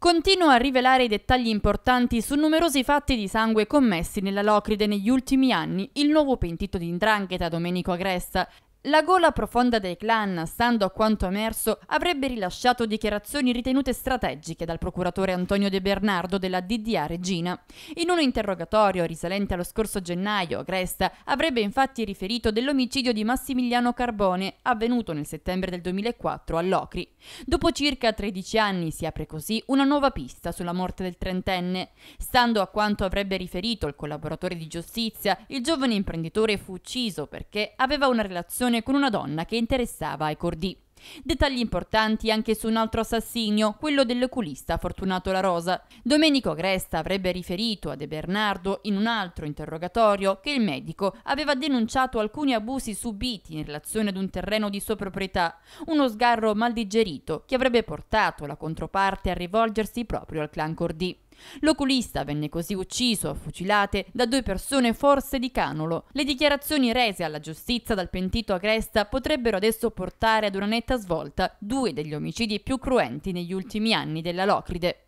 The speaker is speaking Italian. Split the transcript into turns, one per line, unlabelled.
continua a rivelare i dettagli importanti su numerosi fatti di sangue commessi nella Locride negli ultimi anni il nuovo pentito di Indrangheta Domenico Agresta la gola profonda dei clan, stando a quanto emerso, avrebbe rilasciato dichiarazioni ritenute strategiche dal procuratore Antonio De Bernardo della DDA Regina. In un interrogatorio risalente allo scorso gennaio, Gresta avrebbe infatti riferito dell'omicidio di Massimiliano Carbone, avvenuto nel settembre del 2004 a Locri. Dopo circa 13 anni si apre così una nuova pista sulla morte del trentenne. Stando a quanto avrebbe riferito il collaboratore di giustizia, il giovane imprenditore fu ucciso perché aveva una relazione relazione con una donna che interessava ai Cordì. Dettagli importanti anche su un altro assassinio, quello dell'oculista Fortunato La Rosa. Domenico Gresta avrebbe riferito a De Bernardo in un altro interrogatorio che il medico aveva denunciato alcuni abusi subiti in relazione ad un terreno di sua proprietà, uno sgarro mal digerito che avrebbe portato la controparte a rivolgersi proprio al clan Cordì. L'oculista venne così ucciso a fucilate da due persone forse di Canolo. Le dichiarazioni rese alla giustizia dal pentito Agresta potrebbero adesso portare ad una netta svolta due degli omicidi più cruenti negli ultimi anni della Locride.